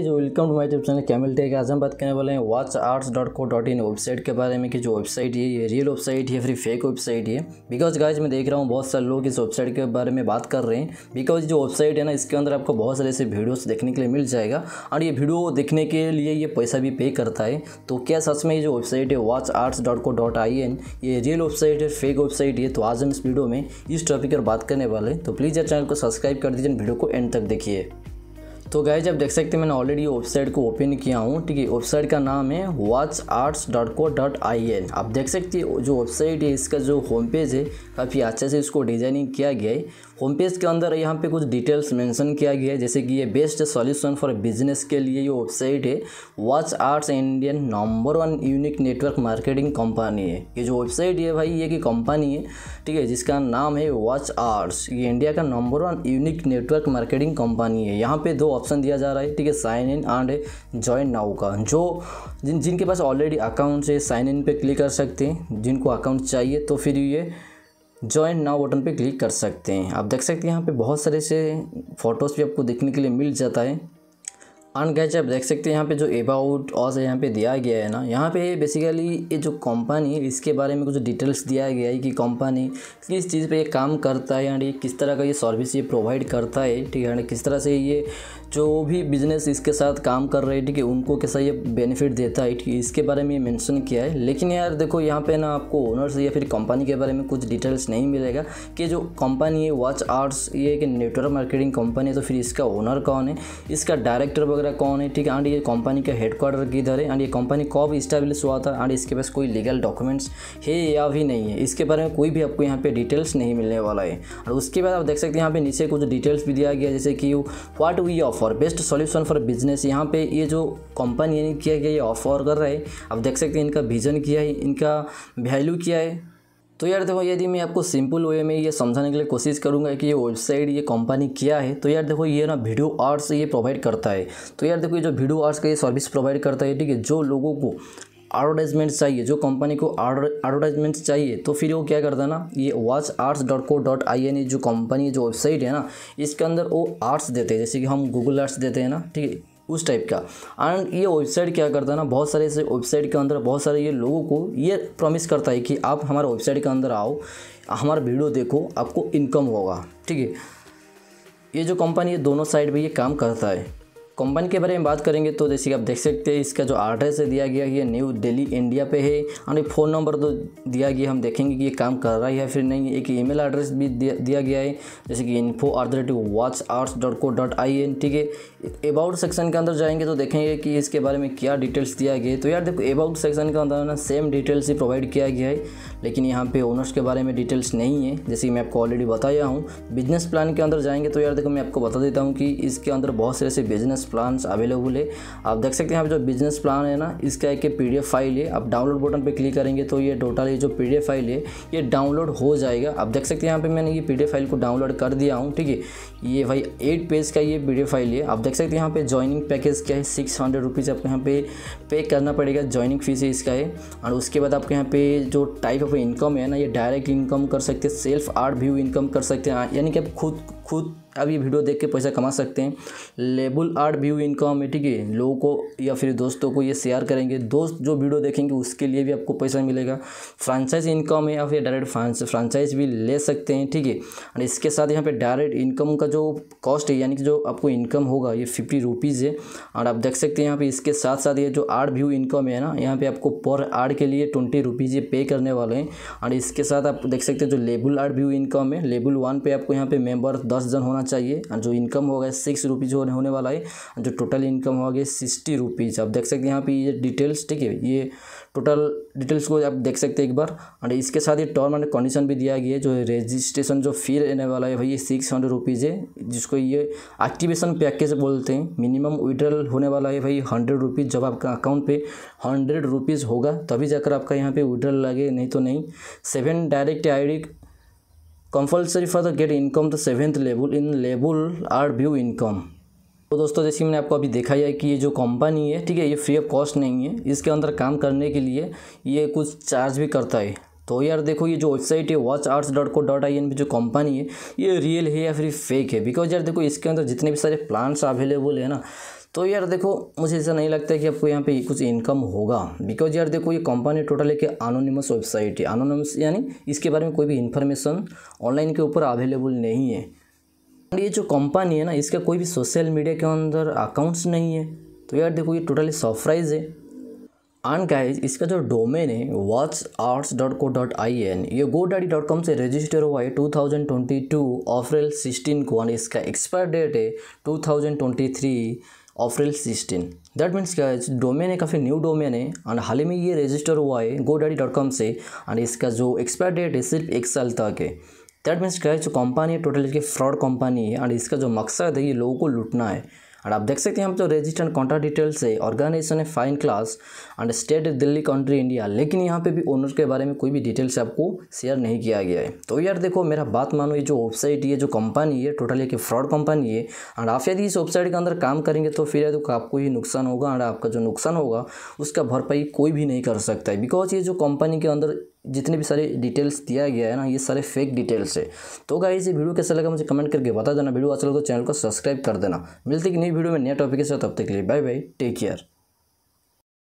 जो welcome to my YouTube channel Kamil tech आज हम बात करने वाले हैं watch arts dot co dot in website के बारे में कि जो वेबसाइट है ये रियल वेबसाइट है फिर फेक वेबसाइट है बिकॉज गाइज मैं देख रहा हूँ बहुत सारे लोग इस वेबसाइट के बारे में बात कर रहे हैं बिकॉज जो वेबसाइट है ना इसके अंदर आपको बहुत सारे ऐसे वीडियोज़ देखने के लिए मिल जाएगा और ये वीडियो देखने के लिए ये पैसा भी पे करता है तो क्या सच में ये जो वेबसाइट है watch arts dot co dot I N ये रियल वेबसाइट है फेक वेबसाइट है तो आज हम इस वीडियो में इस टॉपिक पर बात करने वाले हैं तो प्लीज़ यार चैनल को सब्सक्राइब कर दीजिए वीडियो को एंड तक देखिए तो गए जब देख सकते मैंने ऑलरेडी वेबसाइट को ओपन किया हूँ ठीक है वेबसाइट का नाम है watch arts dot co dot I N आप देख सकते हैं जो वेबसाइट है इसका जो होम पेज है काफ़ी अच्छे से इसको डिजाइनिंग किया गया है होम पेज के अंदर यहाँ पे कुछ डिटेल्स मेंशन किया गया है जैसे कि ये बेस्ट सॉल्यूशन फॉर बिजनेस के लिए ये वेबसाइट है watch arts Indian number one unique network marketing company है ये जो वेबसाइट है भाई ये की कंपनी है ठीक है जिसका नाम है वॉच आर्ट्स ये इंडिया का number one unique network marketing company है यहाँ पे दो ऑप्शन दिया जा रहा है ठीक है sign in and join now का जो जिन जिनके पास ऑलरेडी अकाउंट है साइन इन पे क्लिक कर सकते हैं जिनको अकाउंट चाहिए तो फिर ये ज्वाइन नाउ बटन पे क्लिक कर सकते हैं आप देख सकते हैं यहाँ पे बहुत सारे से फ़ोटोज़ भी आपको देखने के लिए मिल जाता है एंड गैच आप देख सकते हैं यहाँ पे जो अबाउट ऑस यहाँ पे दिया गया है ना यहाँ पे बेसिकली ये जो कंपनी इसके बारे में कुछ डिटेल्स दिया गया है कि कंपनी किस चीज़ पे ये काम करता है यानी किस तरह का ये सर्विस ये प्रोवाइड करता है ठीक है यानी किस तरह से ये जो भी बिजनेस इसके साथ काम कर रहे हैं ठीक है उनको कैसा ये बेनिफिट देता है ठीक है इसके बारे में ये मैंशन किया है लेकिन यार देखो यहाँ पे ना आपको ओनर्स या फिर कंपनी के बारे में कुछ डिटेल्स नहीं मिलेगा कि जो कंपनी है वॉच आर्ट्स ये एक नेटवर्क मार्केटिंग कंपनी है तो फिर इसका ओनर कौन है इसका डायरेक्टर वगैरह वगैरह कौन है ठीक है एंड ये कंपनी का हेडक्वार्टर किधर है एंड ये कंपनी कब इस्टेब्लिश हुआ था एंड इसके पास कोई लीगल डॉक्यूमेंट्स है या भी नहीं है इसके बारे में कोई भी आपको यहाँ पे डिटेल्स नहीं मिलने वाला है और उसके बाद आप देख सकते हैं यहाँ पे नीचे कुछ डिटेल्स भी दिया गया जैसे कि what we offer best solution for business यहाँ पे ये जो कंपनी किया गया ये ऑफर कर रहा है आप देख सकते हैं इनका विजन किया है इनका वैल्यू किया है तो यार देखो यदि मैं आपको सिंपल वे में ये समझाने के लिए कोशिश करूँगा कि ये वेबसाइट ये कंपनी क्या है तो यार देखो ये ना वीडियो आर्ट्स ये प्रोवाइड करता है तो यार देखो ये जो वीडियो आर्ट्स का ये सर्विस प्रोवाइड करता है ठीक है जो लोगों को एडवर्टाइजमेंट चाहिए जो कंपनी को एडवर्टाइजमेंट चाहिए तो फिर वो क्या करता है ना ये watch arts dot co dot I N जो कंपनी जो वेबसाइट है ना इसके अंदर वो आर्ट्स देते हैं जैसे कि हम गूगल आर्ट्स देते हैं ना ठीक है उस टाइप का एंड ये वेबसाइट क्या करता है ना बहुत सारे ऐसे वेबसाइट के अंदर बहुत सारे ये लोगों को ये प्रॉमिस करता है कि आप हमारे वेबसाइट के अंदर आओ हमारा वीडियो देखो आपको इनकम होगा ठीक है ये जो कंपनी है दोनों साइड पर ये काम करता है कंपनी के बारे में बात करेंगे तो जैसे कि आप देख सकते हैं इसका जो एड्रेस है दिया गया ये न्यू दिल्ली इंडिया पे है और फ़ोन नंबर तो दिया गया हम देखेंगे कि ये काम कर रहा है या फिर नहीं एक ईमेल एड्रेस भी दिया, दिया गया है जैसे कि info at the rate watch arts dot co dot I ठीक है अबाउट सेक्शन के अंदर जाएंगे तो देखेंगे कि इसके बारे में क्या डिटेल्स दिया गया है तो यार देखो अबाउट सेक्शन के अंदर ना सेम डिटेल्स ही प्रोवाइड किया गया है लेकिन यहाँ पे ओनर्स के बारे में डिटेल्स नहीं है जैसे कि मैं आपको ऑलरेडी बताया हूँ बिजनेस प्लान के अंदर जाएंगे तो यार देखो मैं आपको बता देता हूँ कि इसके अंदर बहुत से ऐसे बिजनेस प्लान्स अवेलेबल है आप देख सकते हैं आप जो बिजनेस प्लान है ना इसका एक पी फाइल है आप डाउनलोड बटन पर क्लिक करेंगे तो ये टोटल ये जो पी फाइल है ये डाउनलोड हो जाएगा आप देख सकते हैं यहाँ पर मैंने ये पी फाइल को डाउनलोड कर दिया हूँ ठीक है ये भाई एट पेज का ये पी फाइल है आप देख सकते हैं यहाँ पे ज्वाइनिंग पैकेज क्या है सिक्स हंड्रेड रुपीज़ आपको यहाँ पे पे करना पड़ेगा ज्वाइनिंग फीस है इसका है और उसके बाद आपके यहाँ पे जो टाइप ऑफ इनकम है ना ये डायरेक्ट इनकम कर सकते हैं सेल्फ आर्ट व्यू इनकम कर सकते हैं यानी कि आप खुद खुद अब ये वीडियो देख के पैसा कमा सकते हैं लेबल आर्ट व्यू इनकम है ठीक है लोगों को या फिर दोस्तों को ये शेयर करेंगे दोस्त जो वीडियो देखेंगे उसके लिए भी आपको पैसा मिलेगा फ्रांचाइज इनकम है या फिर डायरेक्ट फ्रांचाइज भी ले सकते हैं ठीक है और इसके साथ यहाँ पे डायरेक्ट इनकम का जो कॉस्ट है यानी कि जो आपको इनकम होगा ये फिफ्टी रुपीज़ है और आप देख सकते हैं यहाँ पर इसके साथ साथ ये जो आर्ट व्यू इनकम है ना यहाँ पर आपको पर आर्ट के लिए ट्वेंटी रुपीज़ ये पे करने वाले हैं और इसके साथ आप देख सकते हैं जो लेबल आर्ट व्यू इनकम है लेबल वन पे आपको यहाँ पर मेम्बर दस दस जन होना चाहिए जो इनकम होगा सिक्स रुपीज़ होने होने वाला है जो टोटल इनकम होगी सिक्सटी रुपीज़ आप देख सकते हैं यहाँ पे ये डिटेल्स ठीक है ये टोटल डिटेल्स को आप देख सकते हैं एक बार और इसके साथ ही टर्म एंड कंडीशन भी दिया गया है जो रजिस्ट्रेशन जो फी रहने वाला है भाई ये सिक्स हंड्रेड रुपीज़ है जिसको ये एक्टिवेशन पैकेज बोलते हैं मिनिमम विड्रल होने वाला है भाई हंड्रेड रुपीज़ जब आपका अकाउंट पे हंड्रेड रुपीज़ होगा तभी जाकर आपका यहाँ पे विड्रल लगे नहीं तो नहीं seven direct I compulsory for the get income the seventh level in लेबल आर व्यू इनकम तो दोस्तों जैसे मैंने आपको अभी देखा है कि ये जो कंपनी है ठीक है ये फ्री ऑफ कॉस्ट नहीं है इसके अंदर काम करने के लिए ये कुछ चार्ज भी करता है तो यार देखो ये जो वेबसाइट है watch arts dot co dot I N जो कंपनी है ये रियल है या फिर फेक है बिकॉज यार देखो इसके अंदर जितने भी सारे प्लान्स अवेलेबल है ना तो यार देखो मुझे ऐसा नहीं लगता है कि आपको यहाँ पे कुछ इनकम होगा बिकॉज यार देखो ये कंपनी टोटल एक अनोनिमस वेबसाइट है अनोनिमस यानी इसके बारे में कोई भी इन्फॉर्मेशन ऑनलाइन के ऊपर अवेलेबल नहीं है ये जो कंपनी है ना इसका कोई भी सोशल मीडिया के अंदर अकाउंट्स नहीं है तो यार देखो ये टोटली सरप्राइज है एंड गाइज इसका जो डोमेन है watch arts dot co dot I N ये गो डैडी डॉट कॉम से रजिस्टर हुआ है two thousand twenty two April sixteen को एंड इसका एक्सपायर डेट है two thousand twenty three April sixteen that means क्या है डोमेन है काफ़ी न्यू डोमेन है एंड हाल ही में ये रजिस्टर हुआ है गो डैडी डॉट कॉम से एंड इसका जो एक्सपायर डेट है सिर्फ एक साल तक है दैट मीन्स क्या है जो कंपनी है टोटल इसकी फ्रॉड कंपनी है और इसका जो मकसद है ये लोगों को लूटना है और आप देख सकते हैं हम तो रजिस्टर्ड कॉन्ट्रैक्ट डिटेल्स है ऑर्गेनाइजेशन है fine class and state Delhi country India लेकिन यहाँ पे भी ओनर के बारे में कोई भी डिटेल्स आपको शेयर नहीं किया गया है तो यार देखो मेरा बात मानो ये जो वेबसाइट ये जो कंपनी है टोटली एक फ्रॉड कंपनी है एंड आप यदि इस वेबसाइट के अंदर काम करेंगे तो फिर यदि आपको ही नुकसान होगा एंड आपका जो नुकसान होगा उसका भरपाई कोई भी नहीं कर सकता है बिकॉज ये जो कंपनी के अंदर जितने भी सारे डिटेल्स दिया गया है ना ये सारे फेक डिटेल्स है तो गाइज ये वीडियो कैसा लगा मुझे कमेंट करके बता देना वीडियो अच्छा लगा तो चैनल को सब्सक्राइब कर देना मिलती कि नहीं वीडियो में नया टॉपिक के साथ अब तक के लिए बाय बाय टेक केयर